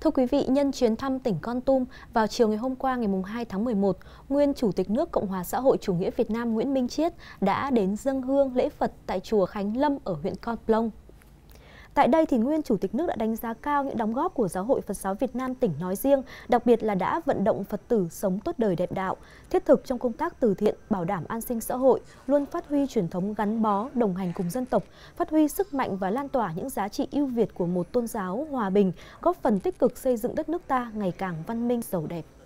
Thưa quý vị, nhân chuyến thăm tỉnh Con Tum vào chiều ngày hôm qua ngày 2 tháng 11, nguyên Chủ tịch nước Cộng hòa xã hội chủ nghĩa Việt Nam Nguyễn Minh Chiết đã đến dâng hương lễ Phật tại chùa Khánh Lâm ở huyện Con Plong, Tại đây thì nguyên Chủ tịch nước đã đánh giá cao những đóng góp của Giáo hội Phật giáo Việt Nam tỉnh nói riêng, đặc biệt là đã vận động Phật tử sống tốt đời đẹp đạo, thiết thực trong công tác từ thiện, bảo đảm an sinh xã hội, luôn phát huy truyền thống gắn bó, đồng hành cùng dân tộc, phát huy sức mạnh và lan tỏa những giá trị ưu việt của một tôn giáo hòa bình, góp phần tích cực xây dựng đất nước ta ngày càng văn minh giàu đẹp.